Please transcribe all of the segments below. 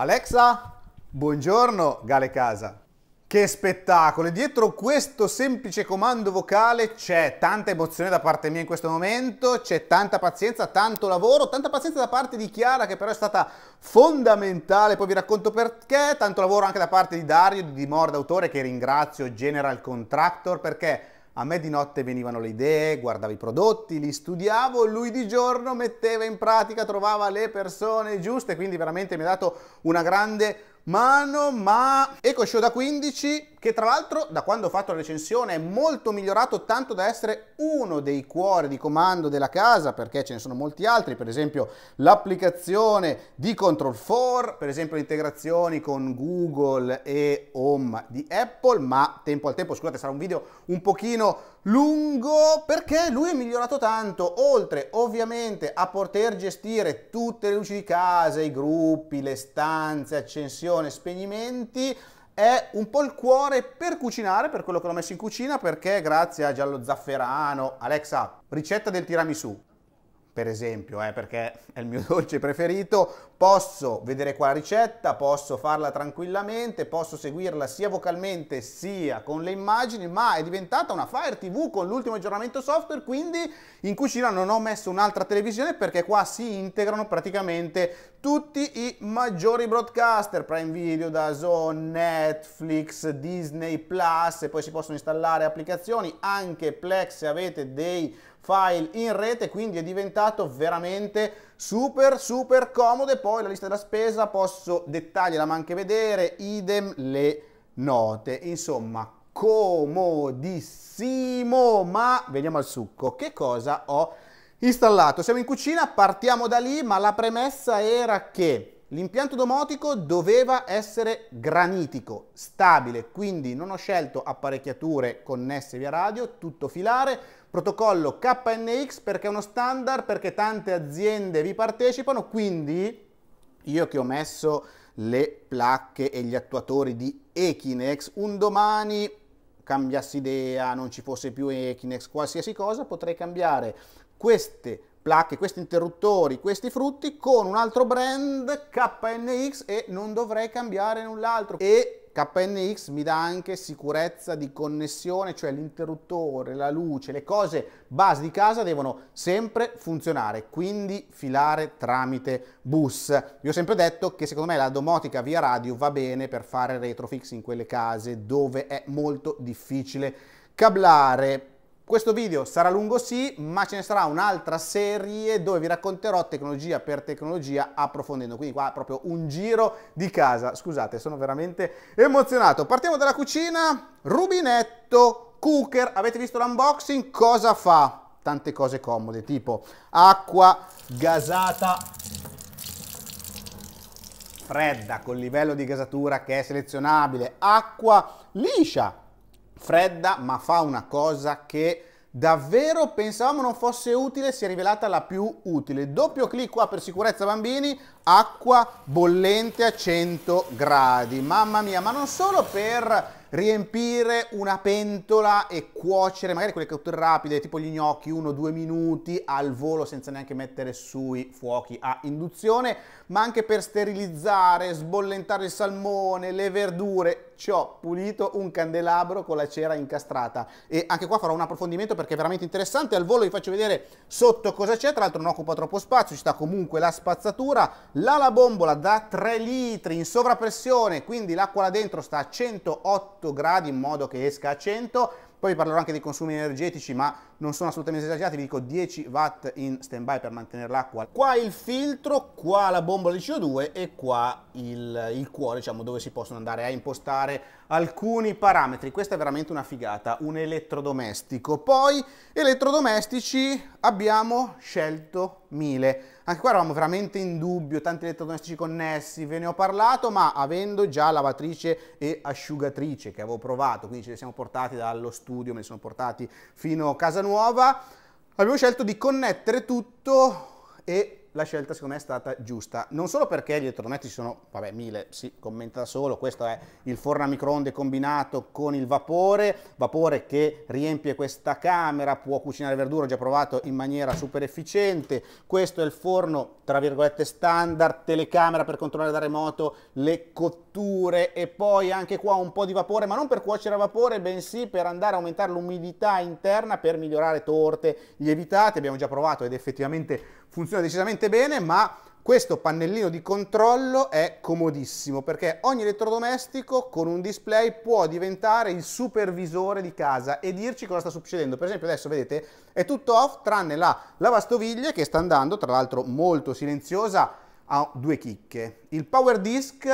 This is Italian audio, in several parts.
Alexa, buongiorno Gale Casa. Che spettacolo! E dietro questo semplice comando vocale c'è tanta emozione da parte mia in questo momento, c'è tanta pazienza, tanto lavoro, tanta pazienza da parte di Chiara che però è stata fondamentale, poi vi racconto perché, tanto lavoro anche da parte di Dario di Dimor d'autore che ringrazio General Contractor perché a me di notte venivano le idee, guardavo i prodotti, li studiavo, lui di giorno metteva in pratica, trovava le persone giuste, quindi veramente mi ha dato una grande mano, ma ecco Show da 15 che tra l'altro da quando ho fatto la recensione è molto migliorato tanto da essere uno dei cuori di comando della casa perché ce ne sono molti altri, per esempio l'applicazione di Control 4, per esempio le integrazioni con Google e Home di Apple, ma tempo al tempo, scusate, sarà un video un pochino lungo perché lui è migliorato tanto, oltre ovviamente a poter gestire tutte le luci di casa, i gruppi, le stanze, accensione, spegnimenti, è un po' il cuore per cucinare, per quello che l'ho messo in cucina, perché grazie a Giallo Zafferano, Alexa, ricetta del tiramisù per esempio, eh, perché è il mio dolce preferito, posso vedere qua la ricetta, posso farla tranquillamente, posso seguirla sia vocalmente sia con le immagini, ma è diventata una Fire TV con l'ultimo aggiornamento software, quindi in cucina non ho messo un'altra televisione perché qua si integrano praticamente tutti i maggiori broadcaster, Prime Video, DAZN, Netflix, Disney Plus e poi si possono installare applicazioni, anche Plex se avete dei file in rete, quindi è diventato veramente super super comodo e poi la lista della spesa posso dettagliarla ma anche vedere, idem le note, insomma comodissimo, ma veniamo al succo, che cosa ho installato? Siamo in cucina, partiamo da lì, ma la premessa era che L'impianto domotico doveva essere granitico, stabile, quindi non ho scelto apparecchiature connesse via radio, tutto filare, protocollo KNX perché è uno standard, perché tante aziende vi partecipano, quindi io che ho messo le placche e gli attuatori di Equinex, un domani cambiassi idea, non ci fosse più Equinex, qualsiasi cosa, potrei cambiare queste placche, questi interruttori, questi frutti con un altro brand KNX e non dovrei cambiare null'altro. E KNX mi dà anche sicurezza di connessione, cioè l'interruttore, la luce, le cose base di casa devono sempre funzionare, quindi filare tramite bus. Vi ho sempre detto che secondo me la domotica via radio va bene per fare retrofix in quelle case dove è molto difficile cablare questo video sarà lungo sì, ma ce ne sarà un'altra serie dove vi racconterò tecnologia per tecnologia approfondendo, quindi qua proprio un giro di casa. Scusate, sono veramente emozionato. Partiamo dalla cucina, rubinetto, cooker, avete visto l'unboxing? Cosa fa? Tante cose comode, tipo acqua gasata fredda con livello di gasatura che è selezionabile, acqua liscia fredda, ma fa una cosa che davvero pensavamo non fosse utile, si è rivelata la più utile. Doppio clic qua per sicurezza bambini, acqua bollente a 100 gradi. Mamma mia, ma non solo per riempire una pentola e cuocere magari quelle cotture rapide, tipo gli gnocchi, 1-2 minuti al volo senza neanche mettere sui fuochi a induzione, ma anche per sterilizzare, sbollentare il salmone, le verdure, ci ho pulito un candelabro con la cera incastrata e anche qua farò un approfondimento perché è veramente interessante al volo vi faccio vedere sotto cosa c'è tra l'altro non occupa troppo spazio ci sta comunque la spazzatura la la bombola da 3 litri in sovrappressione quindi l'acqua là dentro sta a 108 108 gradi in modo che esca a 100 poi vi parlerò anche dei consumi energetici, ma non sono assolutamente esagerati, vi dico 10 watt in stand by per mantenere l'acqua. Qua il filtro, qua la bomba di CO2 e qua il, il, cuore, diciamo, dove si possono andare a impostare alcuni parametri. Questa è veramente una figata, un elettrodomestico. Poi, elettrodomestici, abbiamo scelto 1000. Anche qua eravamo veramente in dubbio, tanti elettrodomestici connessi, ve ne ho parlato, ma avendo già lavatrice e asciugatrice che avevo provato, quindi ce le siamo portati dallo studio, me le sono portati fino a casa nuova, avevo scelto di connettere tutto e la scelta secondo me è stata giusta, non solo perché gli elettrodomestici sono, vabbè, mille, si commenta da solo, questo è il forno a microonde combinato con il vapore, vapore che riempie questa camera, può cucinare verdura, ho già provato in maniera super efficiente, questo è il forno, tra virgolette, standard, telecamera per controllare da remoto le cotture e poi anche qua un po' di vapore, ma non per cuocere a vapore, bensì per andare a aumentare l'umidità interna per migliorare torte lievitate, abbiamo già provato ed effettivamente funziona decisamente veramente bene, ma questo pannellino di controllo è comodissimo perché ogni elettrodomestico con un display può diventare il supervisore di casa e dirci cosa sta succedendo. Per esempio adesso vedete è tutto off tranne la lavastoviglie che sta andando, tra l'altro molto silenziosa, a due chicche. Il power disk,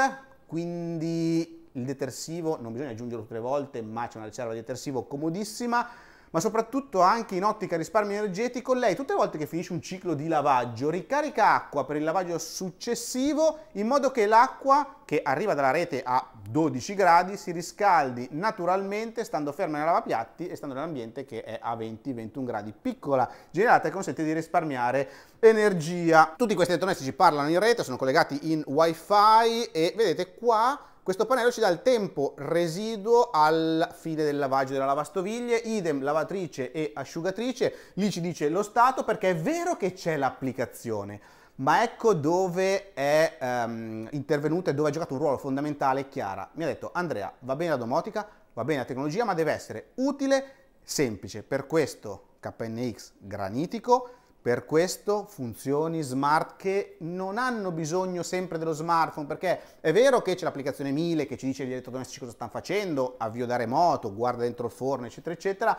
quindi il detersivo, non bisogna aggiungerlo tre volte, ma c'è una riserva di detersivo comodissima ma soprattutto anche in ottica risparmio energetico, lei tutte le volte che finisce un ciclo di lavaggio ricarica acqua per il lavaggio successivo in modo che l'acqua che arriva dalla rete a 12 gradi si riscaldi naturalmente stando ferma nella lavapiatti e stando nell'ambiente che è a 20-21 gradi. Piccola generata che consente di risparmiare energia. Tutti questi elettronici parlano in rete, sono collegati in wifi e vedete qua questo pannello ci dà il tempo residuo alla fine del lavaggio della lavastoviglie, idem lavatrice e asciugatrice, lì ci dice lo stato perché è vero che c'è l'applicazione, ma ecco dove è um, intervenuta e dove ha giocato un ruolo fondamentale Chiara. Mi ha detto Andrea, va bene la domotica, va bene la tecnologia, ma deve essere utile, semplice. Per questo KNX granitico per questo funzioni smart che non hanno bisogno sempre dello smartphone, perché è vero che c'è l'applicazione 1000 che ci dice gli elettrodomestici cosa stanno facendo, avvio da remoto, guarda dentro il forno, eccetera, eccetera,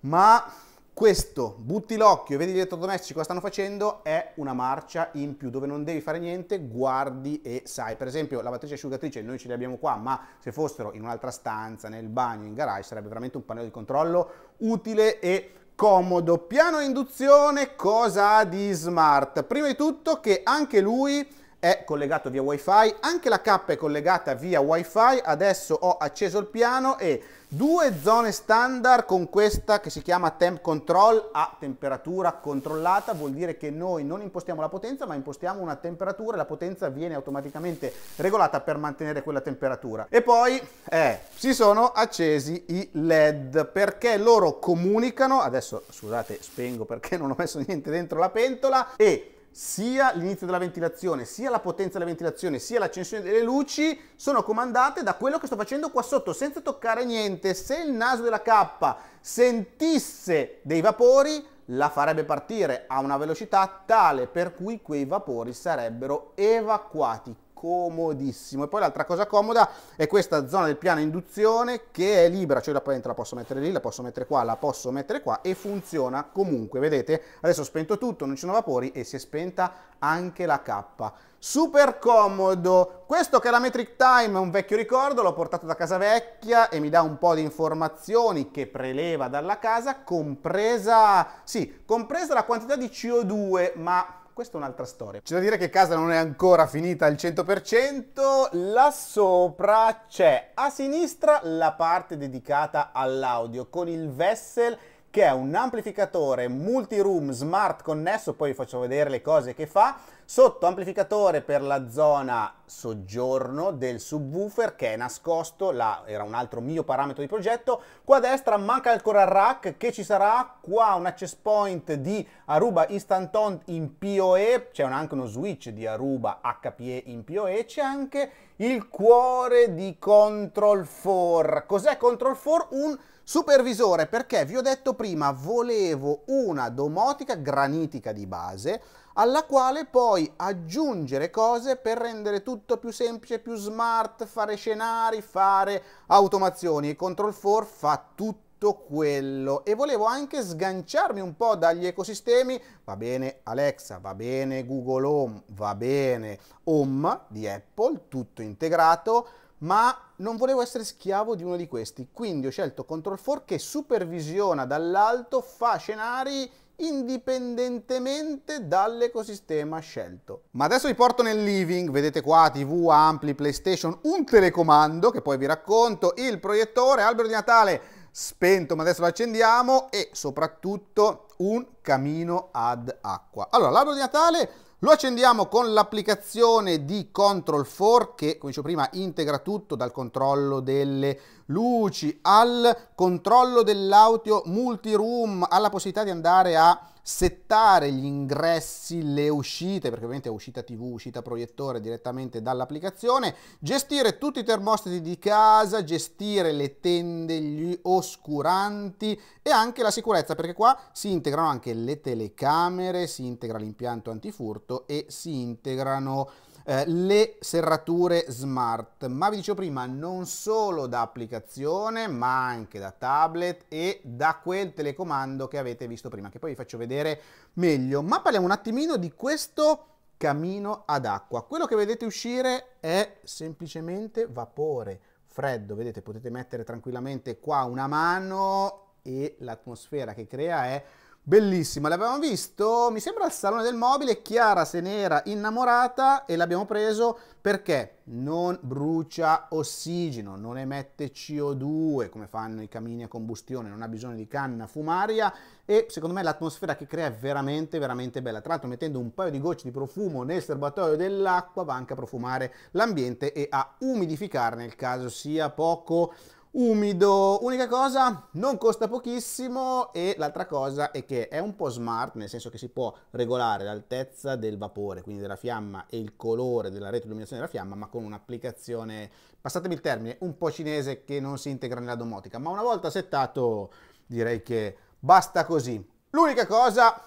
ma questo, butti l'occhio, e vedi gli elettrodomestici cosa stanno facendo, è una marcia in più dove non devi fare niente, guardi e sai. Per esempio lavatrice e asciugatrice noi ce li abbiamo qua, ma se fossero in un'altra stanza, nel bagno, in garage, sarebbe veramente un pannello di controllo utile e comodo piano induzione cosa ha di smart? Prima di tutto che anche lui è collegato via wifi, anche la K è collegata via wifi, adesso ho acceso il piano e Due zone standard con questa che si chiama temp control a temperatura controllata, vuol dire che noi non impostiamo la potenza ma impostiamo una temperatura e la potenza viene automaticamente regolata per mantenere quella temperatura. E poi eh, si sono accesi i LED perché loro comunicano, adesso scusate spengo perché non ho messo niente dentro la pentola e sia l'inizio della ventilazione, sia la potenza della ventilazione, sia l'accensione delle luci sono comandate da quello che sto facendo qua sotto senza toccare niente. Se il naso della K sentisse dei vapori, la farebbe partire a una velocità tale per cui quei vapori sarebbero evacuati comodissimo. E poi l'altra cosa comoda è questa zona del piano induzione che è libera, cioè la la posso mettere lì, la posso mettere qua, la posso mettere qua e funziona comunque, vedete? Adesso ho spento tutto, non ci sono vapori e si è spenta anche la cappa. Super comodo! Questo che è la Metric Time è un vecchio ricordo, l'ho portato da casa vecchia e mi dà un po' di informazioni che preleva dalla casa, compresa, sì, compresa la quantità di CO2, ma questa è un'altra storia. C'è da dire che casa non è ancora finita al 100%, là sopra c'è a sinistra la parte dedicata all'audio con il Vessel che è un amplificatore multi-room smart connesso, poi vi faccio vedere le cose che fa, sotto amplificatore per la zona soggiorno del subwoofer che è nascosto, là era un altro mio parametro di progetto, qua a destra manca ancora il rack che ci sarà, qua un access point di Aruba Instanton in PoE, c'è anche uno switch di Aruba HPE in PoE, c'è anche il cuore di Control 4. Cos'è Control 4? Un Supervisore, perché vi ho detto prima, volevo una domotica granitica di base alla quale poi aggiungere cose per rendere tutto più semplice, più smart, fare scenari, fare automazioni e Control 4 fa tutto quello e volevo anche sganciarmi un po' dagli ecosistemi, va bene Alexa, va bene Google Home, va bene Home di Apple, tutto integrato, ma non volevo essere schiavo di uno di questi, quindi ho scelto Control 4 che supervisiona dall'alto, fa scenari indipendentemente dall'ecosistema scelto. Ma adesso vi porto nel living, vedete qua TV, ampli, PlayStation, un telecomando che poi vi racconto, il proiettore, albero di Natale spento, ma adesso lo accendiamo e soprattutto un camino ad acqua. Allora, l'albero di Natale lo accendiamo con l'applicazione di Control 4 che, come dicevo prima, integra tutto dal controllo delle luci, al controllo dell'audio multiroom, alla possibilità di andare a settare gli ingressi, le uscite, perché ovviamente è uscita TV, uscita proiettore direttamente dall'applicazione, gestire tutti i termostati di casa, gestire le tende, gli oscuranti e anche la sicurezza, perché qua si integrano anche le telecamere, si integra l'impianto antifurto e si integrano eh, le serrature smart, ma vi dicevo prima non solo da applicazione ma anche da tablet e da quel telecomando che avete visto prima, che poi vi faccio vedere meglio. Ma parliamo un attimino di questo camino ad acqua. Quello che vedete uscire è semplicemente vapore freddo, vedete potete mettere tranquillamente qua una mano e l'atmosfera che crea è Bellissima, l'abbiamo visto, mi sembra al Salone del Mobile, Chiara se n'era innamorata e l'abbiamo preso perché non brucia ossigeno, non emette CO2 come fanno i camini a combustione, non ha bisogno di canna fumaria e secondo me l'atmosfera che crea è veramente veramente bella. Tra l'altro mettendo un paio di gocce di profumo nel serbatoio dell'acqua va anche a profumare l'ambiente e a umidificarne nel caso sia poco umido. Unica cosa, non costa pochissimo e l'altra cosa è che è un po' smart, nel senso che si può regolare l'altezza del vapore, quindi della fiamma e il colore della retroilluminazione della fiamma, ma con un'applicazione, passatemi il termine, un po' cinese che non si integra nella domotica, ma una volta settato direi che basta così. L'unica cosa,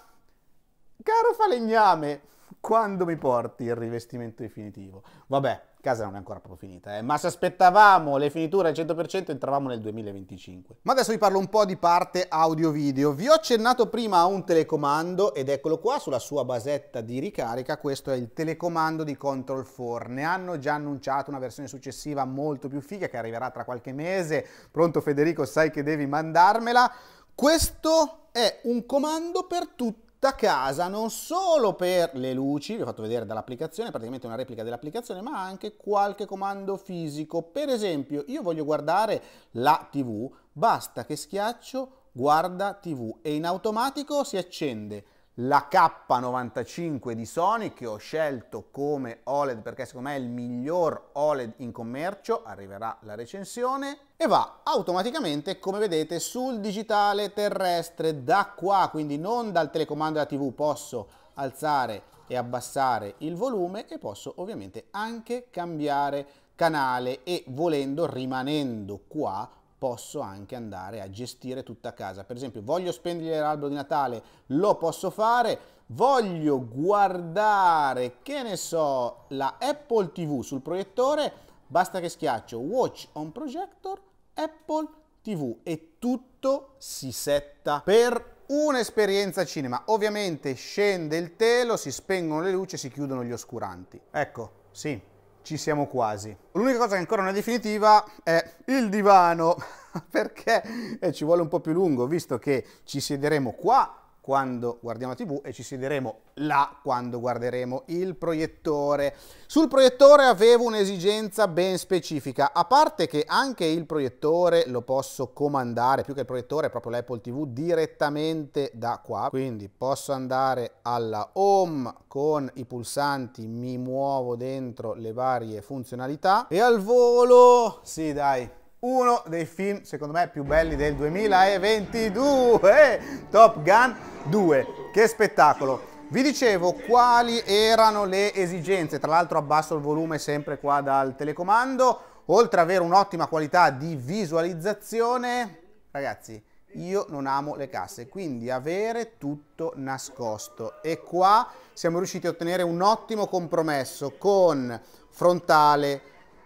caro falegname, quando mi porti il rivestimento definitivo? Vabbè, casa non è ancora proprio finita, eh? ma se aspettavamo le finiture al 100% entravamo nel 2025. Ma adesso vi parlo un po' di parte audio-video. Vi ho accennato prima a un telecomando ed eccolo qua sulla sua basetta di ricarica, questo è il telecomando di Control 4. Ne hanno già annunciato una versione successiva molto più figa che arriverà tra qualche mese. Pronto Federico, sai che devi mandarmela. Questo è un comando per tutti da casa non solo per le luci, vi ho fatto vedere dall'applicazione, praticamente una replica dell'applicazione, ma anche qualche comando fisico. Per esempio, io voglio guardare la TV, basta che schiaccio guarda TV e in automatico si accende la K95 di Sony che ho scelto come OLED perché secondo me è il miglior OLED in commercio, arriverà la recensione e va automaticamente come vedete sul digitale terrestre da qua, quindi non dal telecomando della TV posso alzare e abbassare il volume e posso ovviamente anche cambiare canale e volendo rimanendo qua posso anche andare a gestire tutta casa. Per esempio, voglio spendere l'albero di Natale, lo posso fare, voglio guardare, che ne so, la Apple TV sul proiettore, basta che schiaccio Watch on Projector, Apple TV e tutto si setta per un'esperienza cinema. Ovviamente scende il telo, si spengono le luci e si chiudono gli oscuranti. Ecco, sì, ci siamo quasi. L'unica cosa che ancora non è definitiva è il divano, perché eh, ci vuole un po' più lungo, visto che ci siederemo qua quando guardiamo la tv e ci siederemo là quando guarderemo il proiettore. Sul proiettore avevo un'esigenza ben specifica, a parte che anche il proiettore lo posso comandare, più che il proiettore, proprio l'Apple TV direttamente da qua, quindi posso andare alla home con i pulsanti, mi muovo dentro le varie funzionalità e al volo, sì dai, uno dei film secondo me più belli del 2022, Top Gun 2, che spettacolo! Vi dicevo quali erano le esigenze, tra l'altro abbasso il volume sempre qua dal telecomando, oltre ad avere un'ottima qualità di visualizzazione, ragazzi io non amo le casse, quindi avere tutto nascosto e qua siamo riusciti a ottenere un ottimo compromesso con frontale,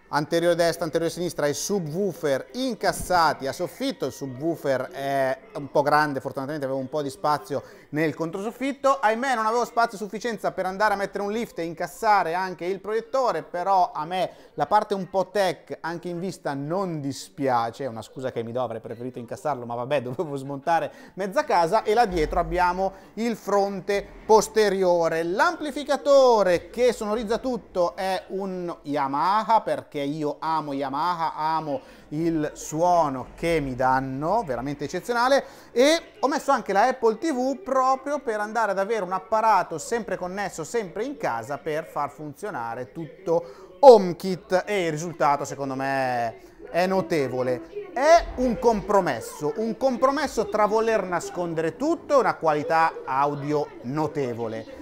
anteriore destra, anteriore sinistra e subwoofer incassati a soffitto, il subwoofer è un po' grande, fortunatamente avevo un po' di spazio nel controsoffitto. Ahimè non avevo spazio a sufficienza per andare a mettere un lift e incassare anche il proiettore, però a me la parte un po' tech anche in vista non dispiace, è una scusa che mi do, avrei preferito incassarlo, ma vabbè dovevo smontare mezza casa e là dietro abbiamo il fronte posteriore. L'amplificatore che sonorizza tutto è un Yamaha perché io amo Yamaha, amo il suono che mi danno, veramente eccezionale, e ho messo anche la Apple TV proprio per andare ad avere un apparato sempre connesso, sempre in casa, per far funzionare tutto HomeKit e il risultato secondo me è notevole. È un compromesso, un compromesso tra voler nascondere tutto e una qualità audio notevole.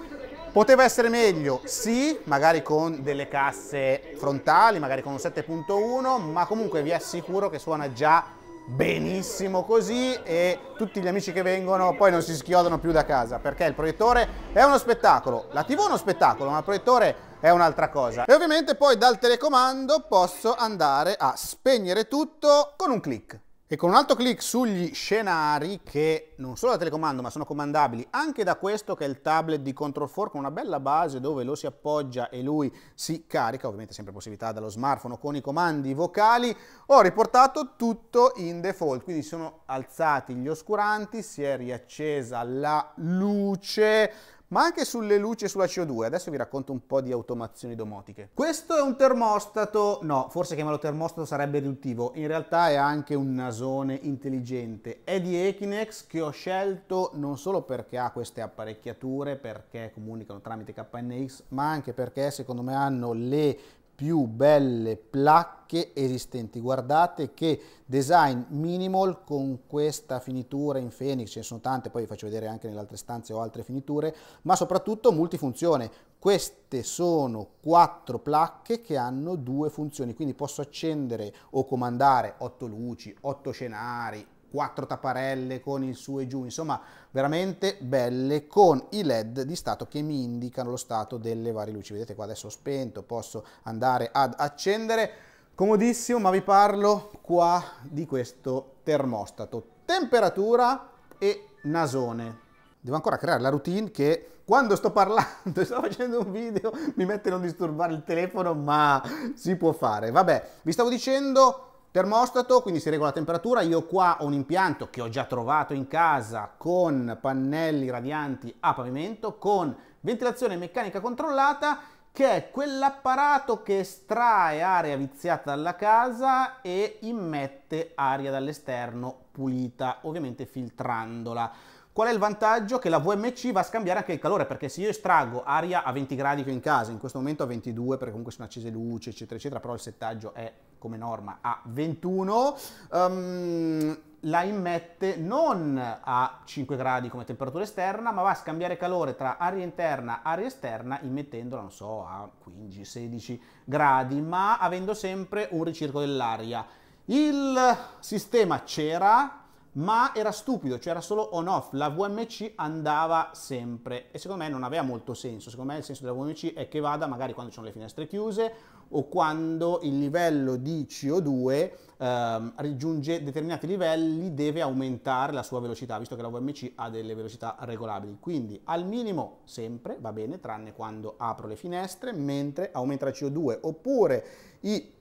Poteva essere meglio, sì, magari con delle casse frontali, magari con un 7.1, ma comunque vi assicuro che suona già benissimo così e tutti gli amici che vengono poi non si schiodano più da casa perché il proiettore è uno spettacolo, la TV è uno spettacolo, ma il proiettore è un'altra cosa. E ovviamente poi dal telecomando posso andare a spegnere tutto con un clic. E con un altro clic sugli scenari che non solo da telecomando ma sono comandabili anche da questo che è il tablet di Control 4 con una bella base dove lo si appoggia e lui si carica, ovviamente sempre possibilità dallo smartphone con i comandi vocali, ho riportato tutto in default, quindi sono alzati gli oscuranti, si è riaccesa la luce, ma anche sulle luci e sulla CO2. Adesso vi racconto un po' di automazioni domotiche. Questo è un termostato, no, forse chiamarlo termostato sarebbe riduttivo, in realtà è anche un nasone intelligente. È di Equinex che ho scelto non solo perché ha queste apparecchiature, perché comunicano tramite KNX, ma anche perché secondo me hanno le più belle placche esistenti. Guardate che design minimal con questa finitura in Phoenix, ce ne sono tante, poi vi faccio vedere anche nelle altre stanze o altre finiture, ma soprattutto multifunzione. Queste sono quattro placche che hanno due funzioni, quindi posso accendere o comandare otto luci, otto scenari, quattro tapparelle con il su e giù, insomma veramente belle con i led di stato che mi indicano lo stato delle varie luci. Vedete qua adesso ho spento, posso andare ad accendere, comodissimo, ma vi parlo qua di questo termostato. Temperatura e nasone. Devo ancora creare la routine che quando sto parlando e sto facendo un video mi mette a non disturbare il telefono, ma si può fare. Vabbè, vi stavo dicendo Termostato, quindi si regola la temperatura. Io qua ho un impianto che ho già trovato in casa con pannelli radianti a pavimento, con ventilazione meccanica controllata, che è quell'apparato che estrae aria viziata dalla casa e immette aria dall'esterno pulita, ovviamente filtrandola. Qual è il vantaggio? Che la VMC va a scambiare anche il calore, perché se io estraggo aria a 20 gradi che ho in casa, in questo momento a 22 perché comunque sono accese luci, eccetera, eccetera, però il settaggio è come norma a 21, um, ehm, la immette non a 5 gradi come temperatura esterna, ma va a scambiare calore tra aria interna e aria esterna, immettendola, non so, a 15-16 gradi, ma avendo sempre un ricirco dell'aria. Il sistema c'era, ma era stupido, cioè era solo on-off, la VMC andava sempre e secondo me non aveva molto senso, secondo me il senso della VMC è che vada magari quando ci sono le finestre chiuse o quando il livello di CO2 ehm, raggiunge determinati livelli deve aumentare la sua velocità, visto che la VMC ha delle velocità regolabili. Quindi al minimo sempre va bene, tranne quando apro le finestre, mentre aumenta la CO2, oppure i,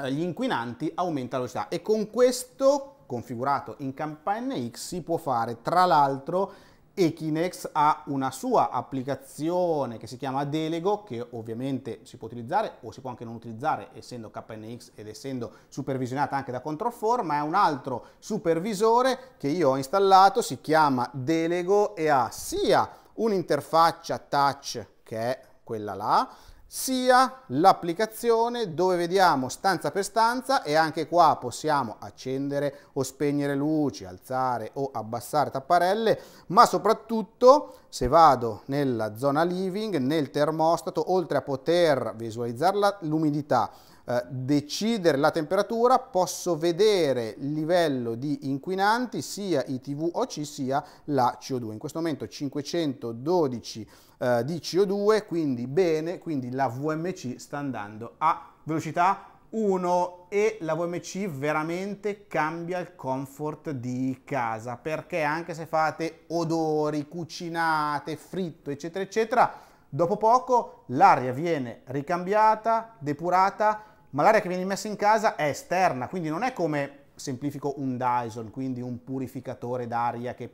eh, gli inquinanti aumentano la velocità. E con questo configurato in NX si può fare tra l'altro Equinex ha una sua applicazione che si chiama Delego, che ovviamente si può utilizzare o si può anche non utilizzare, essendo KNX ed essendo supervisionata anche da control ma è un altro supervisore che io ho installato, si chiama Delego e ha sia un'interfaccia touch che è quella là, sia l'applicazione dove vediamo stanza per stanza e anche qua possiamo accendere o spegnere luci, alzare o abbassare tapparelle, ma soprattutto se vado nella zona living, nel termostato, oltre a poter visualizzare l'umidità, eh, decidere la temperatura, posso vedere il livello di inquinanti, sia i TVOC sia la CO2. In questo momento 512 eh, di CO2, quindi bene, quindi la VMC sta andando a velocità 1 e la VMC veramente cambia il comfort di casa perché anche se fate odori, cucinate, fritto eccetera eccetera, dopo poco l'aria viene ricambiata, depurata, ma l'aria che viene messa in casa è esterna, quindi non è come semplifico un Dyson, quindi un purificatore d'aria che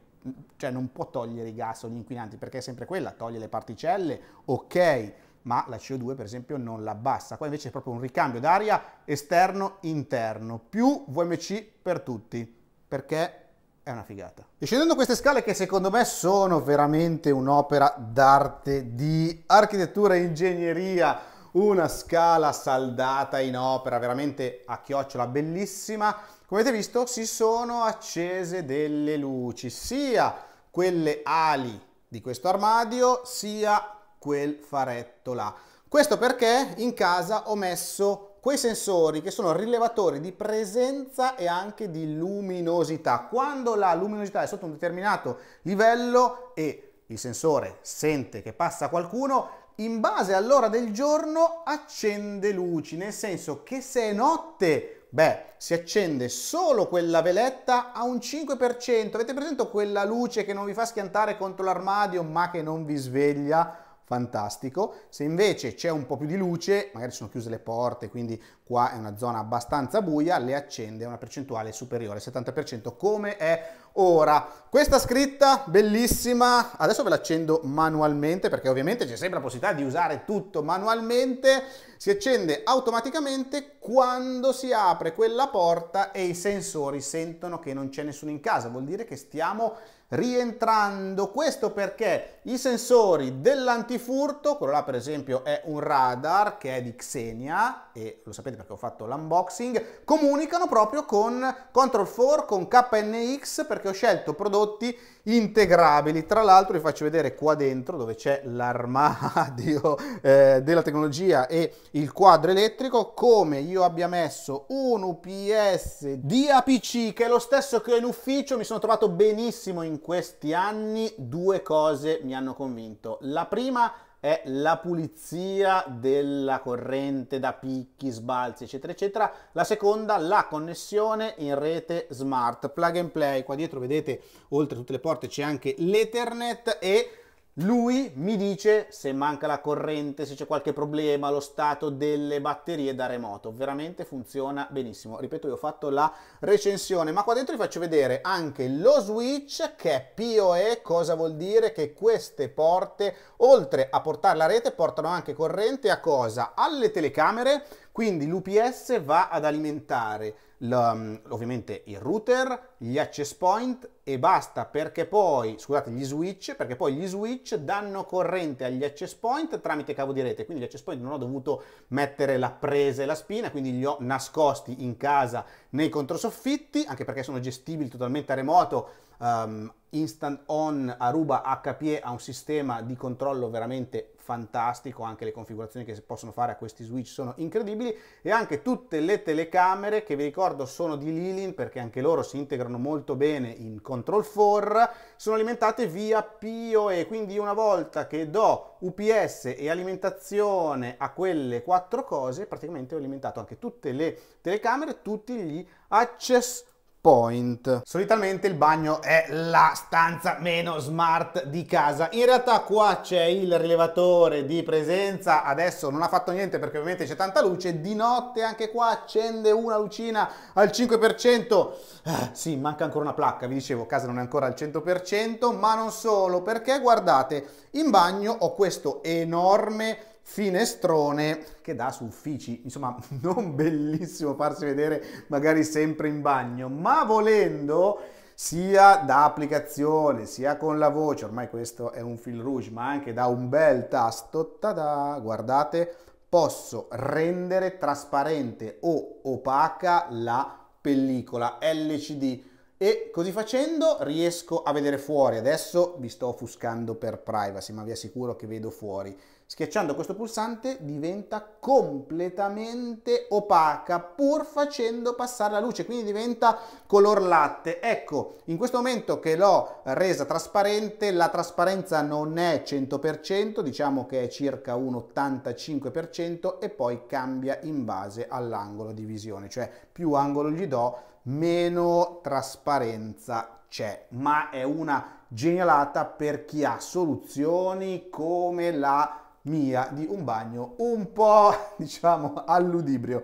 cioè non può togliere i gas o gli inquinanti perché è sempre quella, toglie le particelle, ok, ma la CO2 per esempio non la abbassa. Qua invece è proprio un ricambio d'aria esterno-interno, più VMC per tutti, perché è una figata. E scendendo queste scale che secondo me sono veramente un'opera d'arte di architettura e ingegneria, una scala saldata in opera, veramente a chiocciola, bellissima, come avete visto si sono accese delle luci, sia quelle ali di questo armadio, sia quel faretto là. Questo perché in casa ho messo quei sensori che sono rilevatori di presenza e anche di luminosità. Quando la luminosità è sotto un determinato livello e il sensore sente che passa qualcuno, in base all'ora del giorno accende luci, nel senso che se è notte beh, si accende solo quella veletta a un 5%. Avete presente quella luce che non vi fa schiantare contro l'armadio ma che non vi sveglia? fantastico. Se invece c'è un po' più di luce, magari sono chiuse le porte, quindi qua è una zona abbastanza buia, le accende a una percentuale superiore 70% come è ora. Questa scritta bellissima, adesso ve l'accendo manualmente perché ovviamente c'è sempre la possibilità di usare tutto manualmente, si accende automaticamente quando si apre quella porta e i sensori sentono che non c'è nessuno in casa, vuol dire che stiamo rientrando. Questo perché i sensori dell'antifurto, quello là per esempio è un radar che è di Xenia e lo sapete perché ho fatto l'unboxing, comunicano proprio con Control4, con KNX perché ho scelto prodotti integrabili. Tra l'altro vi faccio vedere qua dentro dove c'è l'armadio eh, della tecnologia e il quadro elettrico come io abbia messo un UPS di APC che è lo stesso che ho in ufficio, mi sono trovato benissimo in questi anni, due cose mi hanno convinto. La prima è la pulizia della corrente da picchi, sbalzi, eccetera, eccetera. La seconda, la connessione in rete smart, plug and play. Qua dietro vedete, oltre a tutte le porte, c'è anche l'Ethernet e lui mi dice se manca la corrente, se c'è qualche problema, lo stato delle batterie da remoto. Veramente funziona benissimo. Ripeto, io ho fatto la recensione, ma qua dentro vi faccio vedere anche lo switch che è PoE. Cosa vuol dire? Che queste porte, oltre a portare la rete, portano anche corrente a cosa? Alle telecamere, quindi l'UPS va ad alimentare Mm, ovviamente il router, gli access point e basta perché poi, scusate, gli switch, perché poi gli switch danno corrente agli access point tramite cavo di rete, quindi gli access point non ho dovuto mettere la presa e la spina, quindi li ho nascosti in casa nei controsoffitti, anche perché sono gestibili totalmente a remoto, Um, Instant On Aruba HPE ha un sistema di controllo veramente fantastico, anche le configurazioni che si possono fare a questi switch sono incredibili e anche tutte le telecamere che vi ricordo sono di Lilin perché anche loro si integrano molto bene in Control 4, sono alimentate via PoE, quindi una volta che do UPS e alimentazione a quelle quattro cose, praticamente ho alimentato anche tutte le telecamere, tutti gli accessori Point. Solitamente il bagno è la stanza meno smart di casa. In realtà qua c'è il rilevatore di presenza, adesso non ha fatto niente perché ovviamente c'è tanta luce, di notte anche qua accende una lucina al 5%. Ah, eh, sì, manca ancora una placca, vi dicevo, casa non è ancora al 100%, ma non solo, perché guardate, in bagno ho questo enorme finestrone che dà su uffici, insomma non bellissimo farsi vedere magari sempre in bagno, ma volendo sia da applicazione, sia con la voce, ormai questo è un fil rouge, ma anche da un bel tasto, tada, guardate, posso rendere trasparente o opaca la pellicola LCD e così facendo riesco a vedere fuori. Adesso vi sto offuscando per privacy, ma vi assicuro che vedo fuori. Schiacciando questo pulsante diventa completamente opaca pur facendo passare la luce, quindi diventa color latte. Ecco, in questo momento che l'ho resa trasparente, la trasparenza non è 100%, diciamo che è circa un 85% e poi cambia in base all'angolo di visione, cioè più angolo gli do, meno trasparenza c'è, ma è una genialata per chi ha soluzioni come la mia di un bagno un po', diciamo, alludibrio.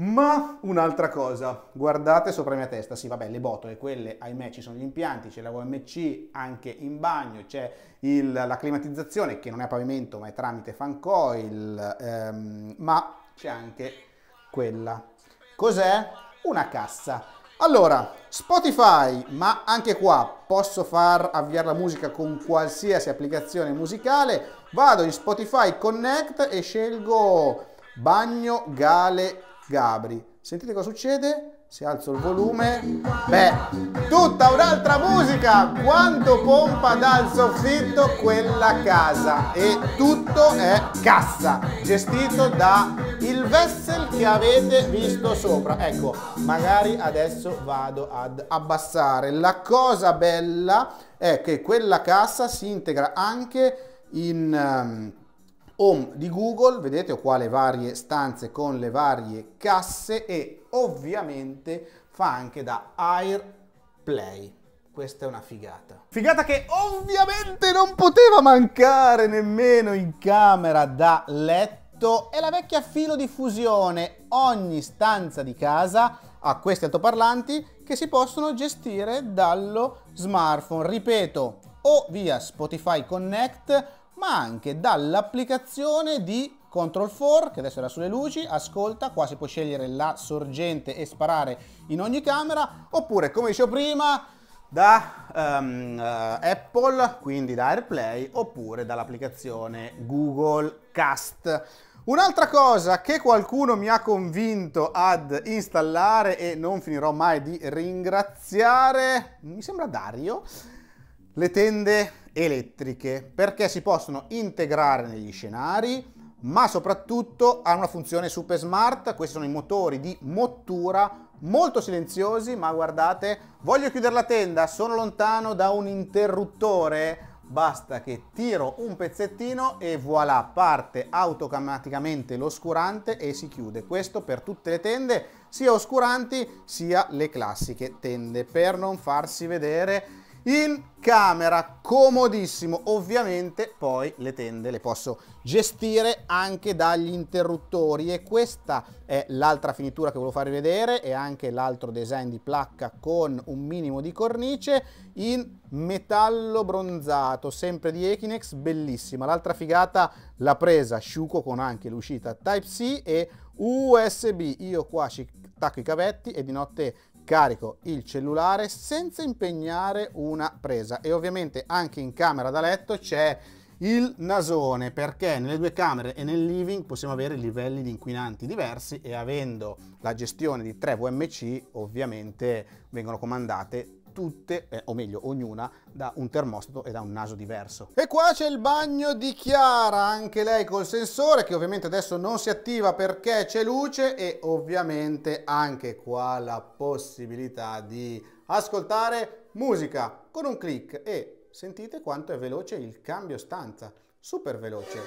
Ma un'altra cosa, guardate sopra la mia testa, sì vabbè le botole, quelle ahimè ci sono gli impianti, c'è la OMC anche in bagno, c'è il, la climatizzazione che non è a pavimento ma è tramite fan coil, ehm, ma c'è anche quella. Cos'è? Una cassa. Allora, Spotify, ma anche qua posso far avviare la musica con qualsiasi applicazione musicale, Vado in Spotify Connect e scelgo Bagno Gale Gabri. Sentite cosa succede? Se alzo il volume, beh, tutta un'altra musica! Quanto pompa dal soffitto quella casa! E tutto è cassa, gestito da il vessel che avete visto sopra. Ecco, magari adesso vado ad abbassare. La cosa bella è che quella cassa si integra anche in ehm, home di Google, vedete ho qua le varie stanze con le varie casse e ovviamente fa anche da AirPlay. Questa è una figata. Figata che ovviamente non poteva mancare nemmeno in camera da letto è la vecchia filo di fusione. Ogni stanza di casa ha questi altoparlanti che si possono gestire dallo smartphone. Ripeto, o via Spotify Connect, ma anche dall'applicazione di Control 4, che adesso era sulle luci, ascolta, qua si può scegliere la sorgente e sparare in ogni camera, oppure come dicevo prima da um, uh, Apple, quindi da AirPlay, oppure dall'applicazione Google Cast. Un'altra cosa che qualcuno mi ha convinto ad installare e non finirò mai di ringraziare, mi sembra Dario, le tende elettriche perché si possono integrare negli scenari ma soprattutto hanno una funzione super smart questi sono i motori di mottura molto silenziosi ma guardate voglio chiudere la tenda sono lontano da un interruttore basta che tiro un pezzettino e voilà parte automaticamente l'oscurante e si chiude questo per tutte le tende sia oscuranti sia le classiche tende per non farsi vedere in camera, comodissimo. Ovviamente poi le tende le posso gestire anche dagli interruttori e questa è l'altra finitura che volevo farvi vedere e anche l'altro design di placca con un minimo di cornice in metallo bronzato, sempre di Equinex, bellissima. L'altra figata l'ha presa Sciuco con anche l'uscita Type-C e USB. Io qua ci attacco i cavetti e di notte carico il cellulare senza impegnare una presa e ovviamente anche in camera da letto c'è il nasone perché nelle due camere e nel living possiamo avere livelli di inquinanti diversi e avendo la gestione di tre VMC ovviamente vengono comandate tutte, eh, o meglio ognuna, da un termostato e da un naso diverso. E qua c'è il bagno di Chiara, anche lei col sensore che ovviamente adesso non si attiva perché c'è luce e ovviamente anche qua la possibilità di ascoltare musica con un clic e sentite quanto è veloce il cambio stanza, super veloce.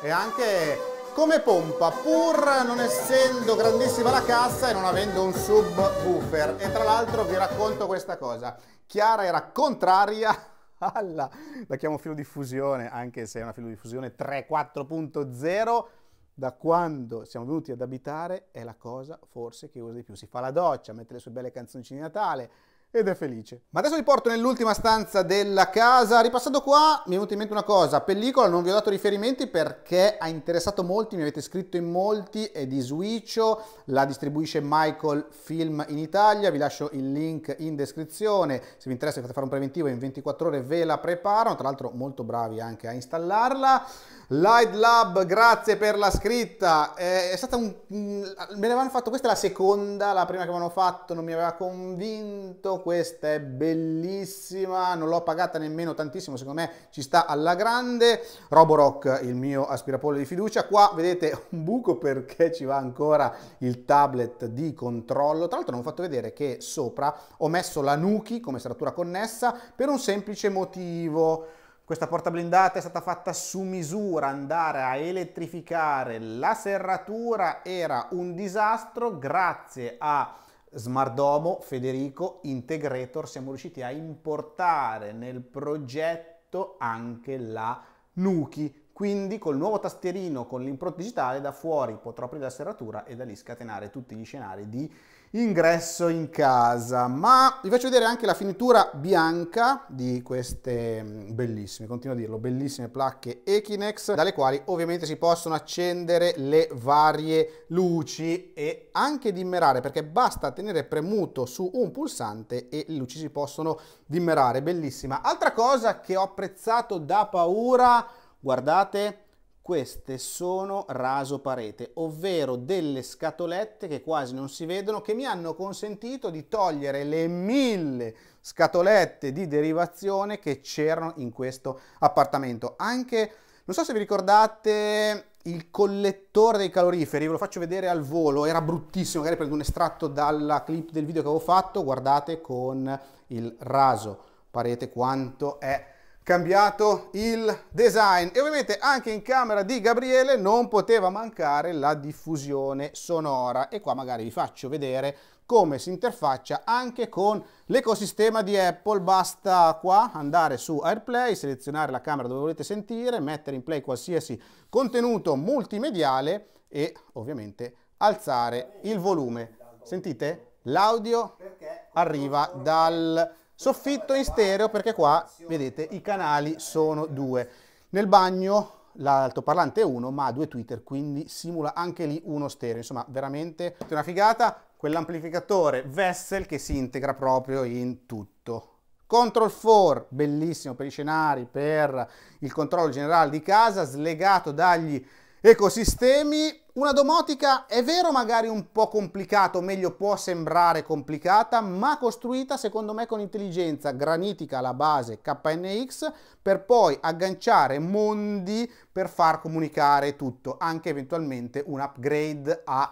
E anche come pompa pur non essendo grandissima la cassa e non avendo un subwoofer e tra l'altro vi racconto questa cosa Chiara era contraria alla la chiamo filo di fusione anche se è una filo di fusione 3.4.0 da quando siamo venuti ad abitare è la cosa forse che usa di più si fa la doccia mette le sue belle canzoncine di Natale ed è felice. Ma adesso vi porto nell'ultima stanza della casa. Ripassando qua mi è venuta in mente una cosa, pellicola non vi ho dato riferimenti perché ha interessato molti, mi avete scritto in molti, è di Switcho, la distribuisce Michael Film in Italia, vi lascio il link in descrizione, se vi interessa fate fare un preventivo in 24 ore ve la preparano, tra l'altro molto bravi anche a installarla. Light Lab, grazie per la scritta, eh, è stata un... me l'avevano fatto, questa è la seconda, la prima che mi hanno fatto non mi aveva convinto questa è bellissima, non l'ho pagata nemmeno tantissimo, secondo me ci sta alla grande. Roborock, il mio aspirapollo di fiducia, qua vedete un buco perché ci va ancora il tablet di controllo. Tra l'altro non ho fatto vedere che sopra ho messo la Nuki come struttura connessa per un semplice motivo. Questa porta blindata è stata fatta su misura, andare a elettrificare la serratura era un disastro grazie a Smardomo, Federico, Integrator, siamo riusciti a importare nel progetto anche la Nuki. Quindi col nuovo tastierino con l'impronta digitale da fuori potrò aprire la serratura e da lì scatenare tutti gli scenari di ingresso in casa ma vi faccio vedere anche la finitura bianca di queste mm, bellissime continuo a dirlo bellissime placche Equinex dalle quali ovviamente si possono accendere le varie luci e anche dimmerare perché basta tenere premuto su un pulsante e le luci si possono dimmerare bellissima altra cosa che ho apprezzato da paura guardate queste sono raso parete, ovvero delle scatolette che quasi non si vedono, che mi hanno consentito di togliere le mille scatolette di derivazione che c'erano in questo appartamento. Anche, non so se vi ricordate, il collettore dei caloriferi, ve lo faccio vedere al volo, era bruttissimo, magari prendo un estratto dalla clip del video che avevo fatto, guardate con il raso parete quanto è cambiato il design e ovviamente anche in camera di Gabriele non poteva mancare la diffusione sonora e qua magari vi faccio vedere come si interfaccia anche con l'ecosistema di Apple. Basta qua andare su AirPlay, selezionare la camera dove volete sentire, mettere in play qualsiasi contenuto multimediale e ovviamente alzare il volume. Sentite? L'audio arriva dal Soffitto in stereo perché qua, vedete, i canali sono due. Nel bagno l'altoparlante è uno, ma ha due tweeter, quindi simula anche lì uno stereo. Insomma, veramente una figata. Quell'amplificatore Vessel che si integra proprio in tutto. Control 4, bellissimo per i scenari, per il controllo generale di casa, slegato dagli Ecosistemi, una domotica è vero magari un po' complicata, o meglio può sembrare complicata, ma costruita secondo me con intelligenza granitica alla base KNX per poi agganciare mondi per far comunicare tutto, anche eventualmente un upgrade a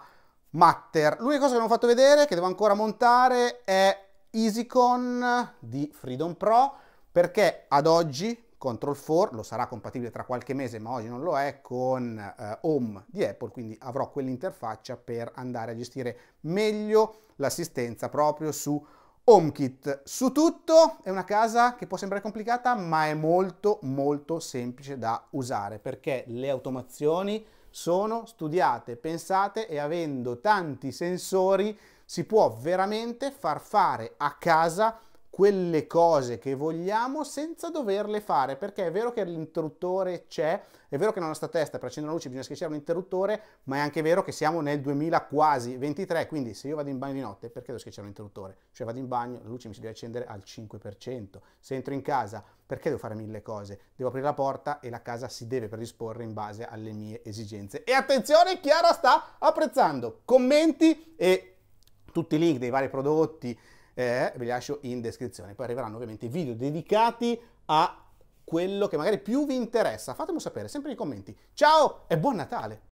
Matter. L'unica cosa che non ho fatto vedere, che devo ancora montare, è EasyCon di Freedom Pro, perché ad oggi Control 4, lo sarà compatibile tra qualche mese ma oggi non lo è, con eh, Home di Apple, quindi avrò quell'interfaccia per andare a gestire meglio l'assistenza proprio su HomeKit. Su tutto è una casa che può sembrare complicata ma è molto molto semplice da usare perché le automazioni sono studiate, pensate e avendo tanti sensori si può veramente far fare a casa quelle cose che vogliamo senza doverle fare, perché è vero che l'interruttore c'è, è vero che nella nostra testa per accendere la luce bisogna schiacciare un interruttore, ma è anche vero che siamo nel 2000 quasi 23, quindi se io vado in bagno di notte, perché devo schiacciare un interruttore? Cioè vado in bagno, la luce mi si deve accendere al 5%, se entro in casa, perché devo fare mille cose? Devo aprire la porta e la casa si deve predisporre in base alle mie esigenze. E attenzione, Chiara sta apprezzando! Commenti e tutti i link dei vari prodotti, eh, vi lascio in descrizione. Poi arriveranno ovviamente video dedicati a quello che magari più vi interessa. Fatemelo sapere sempre nei commenti. Ciao e buon Natale!